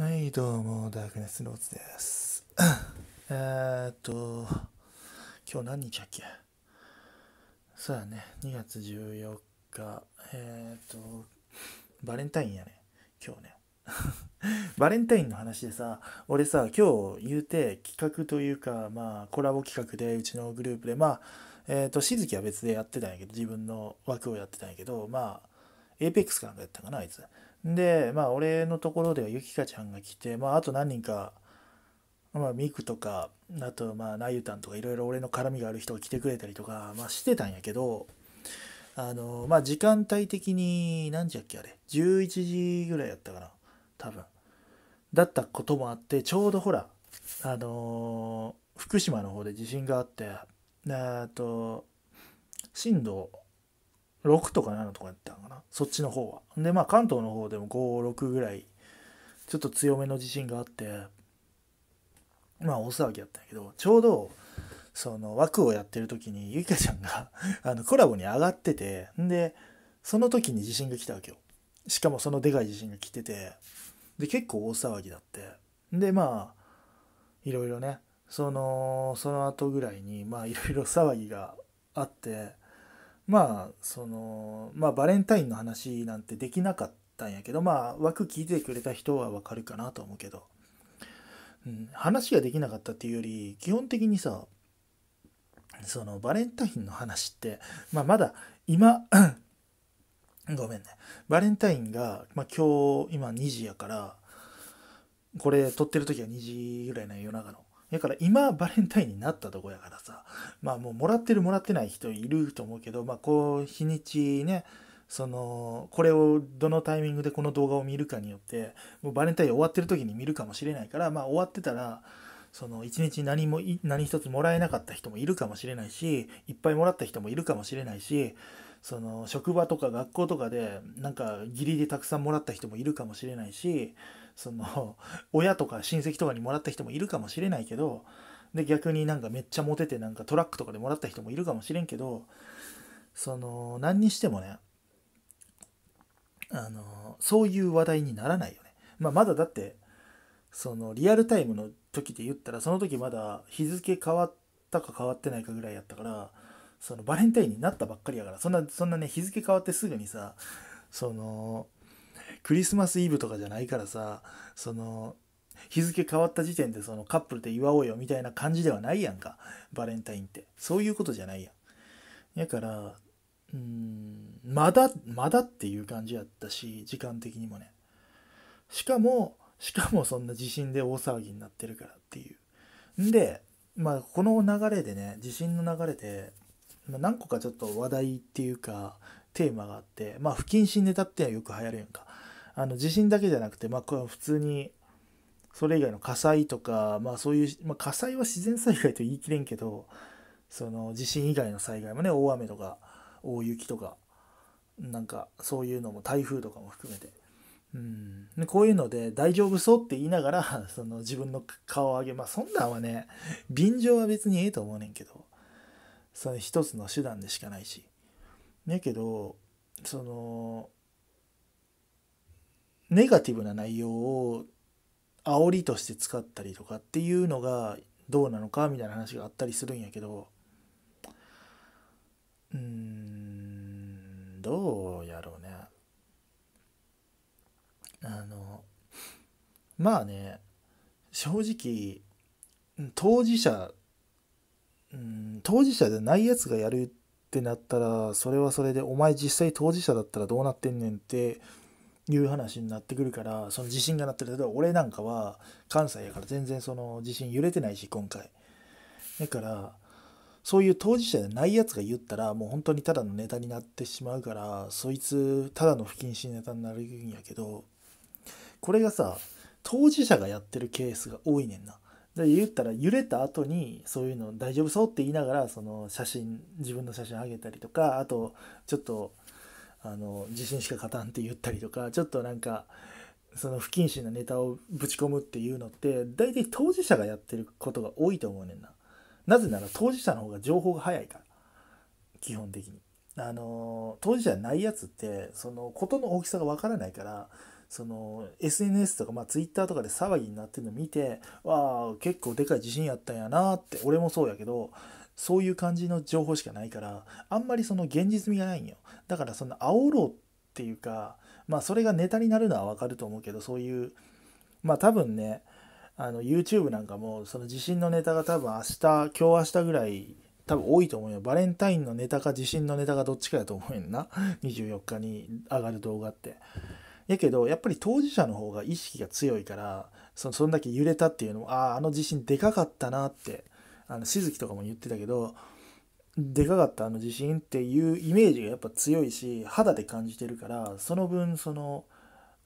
はい、どうも、ダークネスローズです。えーっと、今日何日だっけそうだね、2月14日、えーっと、バレンタインやね、今日ね。バレンタインの話でさ、俺さ、今日言うて企画というか、まあ、コラボ企画で、うちのグループで、まあ、えーっと、しずきは別でやってたんやけど、自分の枠をやってたんやけど、まあ、エイペックスかなんかやったかな、あいつ。でまあ俺のところではゆきかちゃんが来て、まあ、あと何人か、まあ、ミクとかあとまあなゆたんとかいろいろ俺の絡みがある人が来てくれたりとか、まあ、してたんやけどあのまあ時間帯的に何時やっけあれ11時ぐらいやったかな多分だったこともあってちょうどほらあのー、福島の方で地震があってえっと震度6とか7とかやったのかなそっちの方はでまあ関東の方でも56ぐらいちょっと強めの地震があってまあ大騒ぎやったんやけどちょうどその枠をやってる時にゆいかちゃんが あのコラボに上がっててんでその時に地震が来たわけよしかもそのでかい地震が来ててで結構大騒ぎだってでまあいろいろねそのその後ぐらいにまあいろいろ騒ぎがあってまあそのまあバレンタインの話なんてできなかったんやけどまあ枠聞いてくれた人はわかるかなと思うけど、うん、話ができなかったっていうより基本的にさそのバレンタインの話って、まあ、まだ今 ごめんねバレンタインが、まあ、今日今2時やからこれ撮ってる時は2時ぐらいな夜中のだから今バレンタインになったとこやからさ、まあもうもらってるもらってない人いると思うけど、まあこう日にちね、その、これをどのタイミングでこの動画を見るかによって、もうバレンタイン終わってる時に見るかもしれないから、まあ終わってたら、その一日何も、何一つもらえなかった人もいるかもしれないし、いっぱいもらった人もいるかもしれないし、その職場とか学校とかでなんかリでたくさんもらった人もいるかもしれないし、その 親とか親戚とかにもらった人もいるかもしれないけどで逆になんかめっちゃモテてなんかトラックとかでもらった人もいるかもしれんけどその何にしてもねあのそういう話題にならないよね。まあ、まだだってそのリアルタイムの時で言ったらその時まだ日付変わったか変わってないかぐらいやったからそのバレンタインになったばっかりやからそんなそんなね日付変わってすぐにさそのクリスマスイブとかじゃないからさその日付変わった時点でそのカップルで祝おうよみたいな感じではないやんかバレンタインってそういうことじゃないやんやからうんまだまだっていう感じやったし時間的にもねしかもしかもそんな地震で大騒ぎになってるからっていうんでまあこの流れでね地震の流れで、ま何個かちょっと話題っていうかテーマがあってまあ不謹慎ネタってよく流行るやんかあの地震だけじゃなくて、まあ、普通にそれ以外の火災とか、まあ、そういう、まあ、火災は自然災害と言い切れんけどその地震以外の災害もね大雨とか大雪とかなんかそういうのも台風とかも含めて。うん、こういうので大丈夫そうって言いながら その自分の顔を上げまあそんなんはね便乗は別にええと思うねんけどその一つの手段でしかないし。ねけどそのネガティブな内容を煽りとして使ったりとかっていうのがどうなのかみたいな話があったりするんやけどうんどうやろうねあのまあね正直当事者うん当事者じゃないやつがやるってなったらそれはそれでお前実際当事者だったらどうなってんねんっていう話になってくるからその地震がなってる例えば俺なんかは関西やから全然その地震揺れてないし今回だからそういう当事者でないやつが言ったらもう本当にただのネタになってしまうからそいつただの不謹慎ネタになるんやけどこれがさ当事者がやってるケースが多いねんな。で言ったら揺れた後にそういうの大丈夫そうって言いながらその写真自分の写真あげたりとかあとちょっとあの地震しか勝たんって言ったりとかちょっとなんかその不謹慎なネタをぶち込むっていうのって大体当事者がやってることが多いと思うねんな。なぜなら当事者の方が情報が早いから基本的に。あの当事者ないやつってその事の大きさがわからないからその SNS とか、まあ、Twitter とかで騒ぎになってるの見てわあ結構でかい地震やったんやなって俺もそうやけどそういう感じの情報しかないからあんまりその現実味がないんよだからその煽ろうっていうかまあそれがネタになるのはわかると思うけどそういうまあ多分ねあの YouTube なんかもその地震のネタが多分明日今日明日ぐらい多分多いと思うよバレンタインのネタか地震のネタかどっちかやと思うよな24日に上がる動画ってやけどやっぱり当事者の方が意識が強いからそそんだけ揺れたっていうのもあああの地震でかかったなってあのしとかも言ってたけどでかかったあの地震っていうイメージがやっぱ強いし肌で感じてるからその分その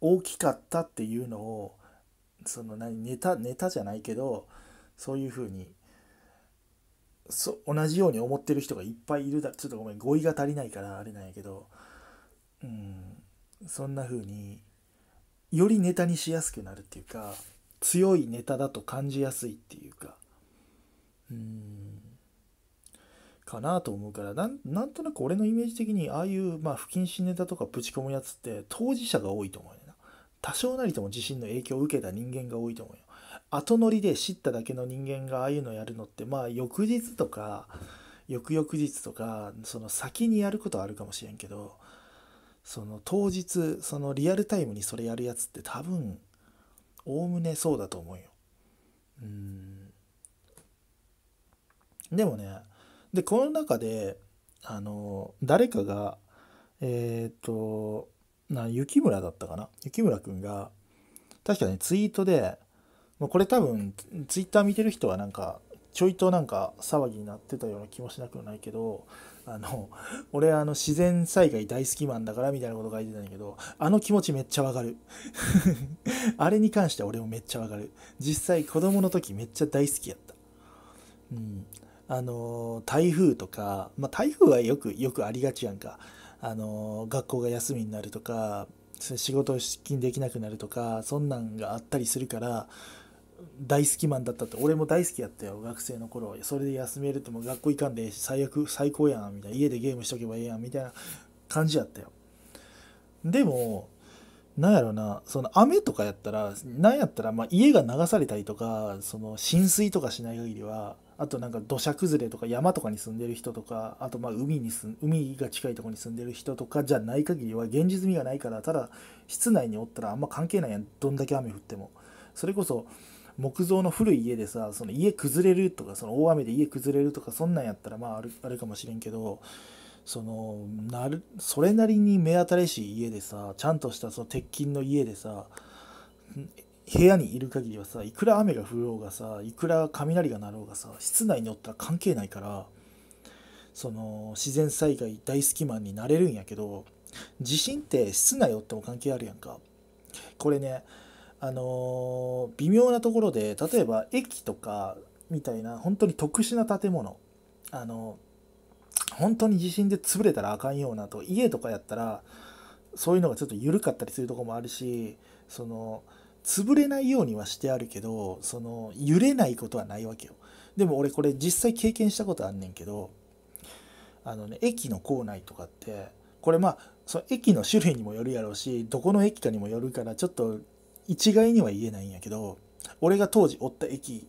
大きかったっていうのをその何ネタネタじゃないけどそういうふうにそ同じように思ってる人がいっぱいいるだちょっとごめん語彙が足りないからあれなんやけどうんそんな風によりネタにしやすくなるっていうか強いネタだと感じやすいっていうかかなと思うからなんなんとなく俺のイメージ的にああいうまあ不謹慎ネタとかぶち込むやつって当事者が多いと思うよな多少なりとも地震の影響を受けた人間が多いと思うよ後乗りで知っただけの人間がああいうのやるのってまあ翌日とか翌々日とかその先にやることはあるかもしれんけどその当日そのリアルタイムにそれやるやつって多分おおむねそうだと思うよでもねでこの中であの誰かがえっ、とな雪村だったかな雪村君が確かねツイートでもうこれ多分ツイッター見てる人はなんかちょいとなんか騒ぎになってたような気もしなくはないけどあの俺あの自然災害大好きマンだからみたいなこと書いてたんだけどあの気持ちめっちゃわかる あれに関しては俺もめっちゃわかる実際子供の時めっちゃ大好きやったうんあの台風とか、まあ、台風はよくよくありがちやんかあの学校が休みになるとか仕事出勤できなくなるとかそんなんがあったりするから大好きマンだったって俺も大好きやったよ学生の頃それで休めるってもう学校行かんで最悪最高やんみたいな家でゲームしとけばええやんみたいな感じやったよでもなんやろな、その雨とかやったら、なんやったら、まあ、家が流されたりとか、その浸水とかしない限りは、あとなんか土砂崩れとか山とかに住んでる人とか、あとまあ海に住海が近いところに住んでる人とかじゃない限りは現実味がないから、ただ室内におったらあんま関係ないやん、どんだけ雨降っても。それこそ木造の古い家でさ、その家崩れるとか、その大雨で家崩れるとか、そんなんやったらまああるあるかもしれんけど、そのなるそれなりに目新しい家でさ、ちゃんとしたその鉄筋の家でさ、部屋にいる限りはさいくら雨が降ろうがさいくら雷が鳴ろうがさ室内におったら関係ないからその自然災害大好きマンになれるんやけど地震って室内おっても関係あるやんかこれねあのー、微妙なところで例えば駅とかみたいな本当に特殊な建物あのー、本当に地震で潰れたらあかんようなと家とかやったらそういうのがちょっと緩かったりするとこもあるしその潰れないようにはしてあるけどその揺れないことはないわけよでも俺これ実際経験したことあんねんけどあのね駅の構内とかってこれまあその駅の種類にもよるやろうしどこの駅かにもよるからちょっと一概には言えないんやけど俺が当時おった駅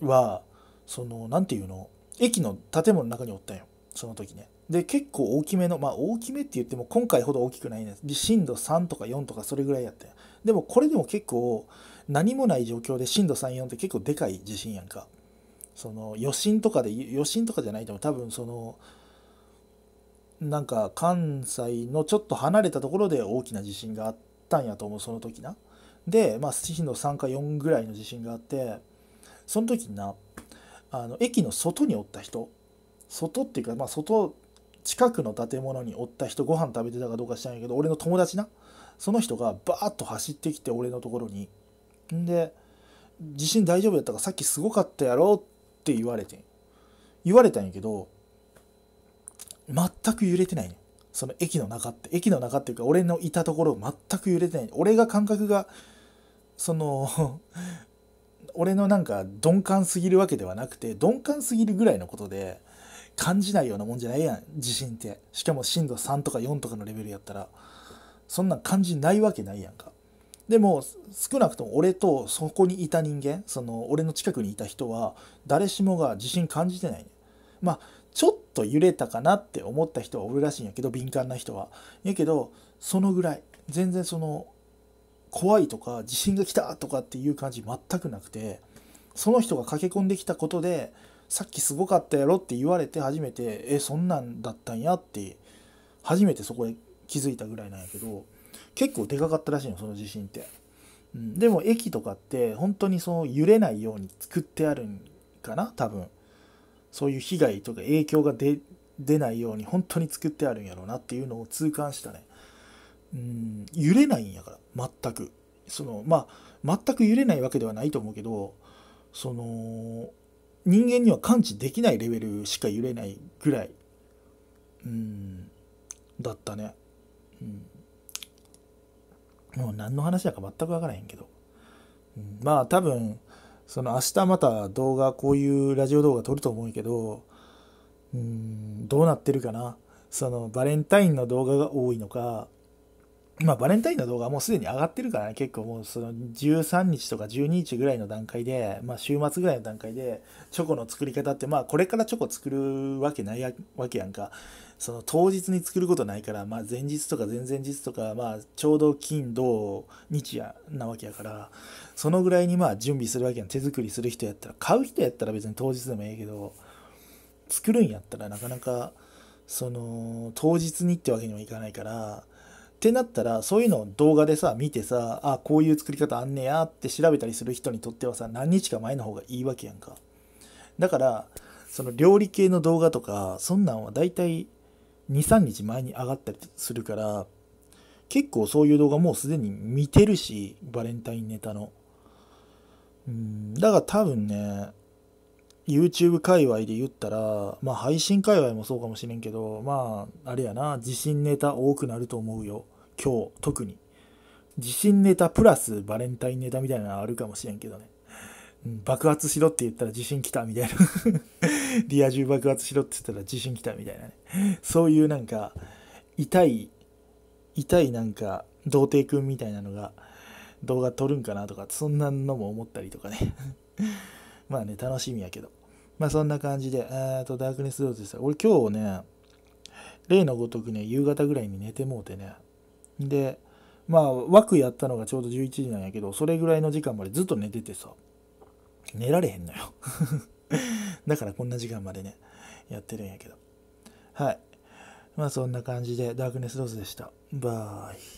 はその何て言うの駅の建物の中におったんよその時ねで結構大きめのまあ大きめって言っても今回ほど大きくないね震度3とか4とかそれぐらいやったんやでもこれでも結構何もない状況で震度34って結構でかい地震やんか。その余震とかで余震とかじゃないでも多分そのなんか関西のちょっと離れたところで大きな地震があったんやと思うその時な。で、まあ、震度3か4ぐらいの地震があってその時になあの駅の外におった人外っていうか、まあ、外近くの建物におった人ご飯食べてたかどうか知らんやけど俺の友達なその人がバーッと走ってきて俺のところにんで「地震大丈夫やったかさっきすごかったやろ」って言われてん言われたんやけど全く揺れてないねその駅の中って駅の中っていうか俺のいたところ全く揺れてない俺が感覚がその 俺のなんか鈍感すぎるわけではなくて鈍感すぎるぐらいのことで感じないようなもんじゃないやん地震ってしかも震度3とか4とかのレベルやったらそんな感じないわけないやんか。でも少なくとも俺とそこにいた人間その俺の近くにいた人は誰しもが自信感じてないねまあちょっと揺れたかなって思った人はおるらしいんやけど敏感な人はやけどそのぐらい全然その怖いとか地震が来たとかっていう感じ全くなくてその人が駆け込んできたことでさっきすごかったやろって言われて初めてえそんなんだったんやって初めてそこで気づいたぐらいなんやけど結構でかかったらしいのその地震って、うん、でも駅とかって本当にその揺れないように作ってあるんかな多分そういう被害とか影響が出出ないように本当に作ってあるんやろうなっていうのを痛感したね、うん、揺れないんやから全くそのまあ全く揺れないわけではないと思うけどその人間には感知できないレベルしか揺れないぐらいうんだったねもう何の話だか全く分からへんけど、まあ多分その明日また動画こういうラジオ動画撮ると思うけど、うん、どうなってるかなそのバレンタインの動画が多いのか今、バレンタインの動画はもうすでに上がってるからね、結構もうその13日とか12日ぐらいの段階で、まあ週末ぐらいの段階で、チョコの作り方って、まあこれからチョコ作るわけないわけやんか。その当日に作ることないから、まあ前日とか前々日とか、まあちょうど金、土、日やなわけやから、そのぐらいにまあ準備するわけやん。手作りする人やったら、買う人やったら別に当日でもええけど、作るんやったらなかなか、その当日にってわけにもいかないから、ってなったらそういうのを動画でさ見てさあこういう作り方あんねやって調べたりする人にとってはさ何日か前の方がいいわけやんかだからその料理系の動画とかそんなんはだいたい23日前に上がったりするから結構そういう動画もうすでに見てるしバレンタインネタのうんだから多分ね YouTube 界隈で言ったら、まあ配信界隈もそうかもしれんけど、まああれやな、地震ネタ多くなると思うよ。今日、特に。地震ネタプラスバレンタインネタみたいなのあるかもしれんけどね。うん、爆発しろって言ったら地震来たみたいな。リア充爆発しろって言ったら地震来たみたいなね。そういうなんか、痛い、痛いなんか、童貞くんみたいなのが動画撮るんかなとか、そんなのも思ったりとかね。まあね、楽しみやけど。まあそんな感じで、えー、と、ダークネスローズでした。俺今日ね、例のごとくね、夕方ぐらいに寝てもうてね。で、まあ枠やったのがちょうど11時なんやけど、それぐらいの時間までずっと寝ててさ、寝られへんのよ。だからこんな時間までね、やってるんやけど。はい。まあそんな感じで、ダークネスローズでした。バーイ。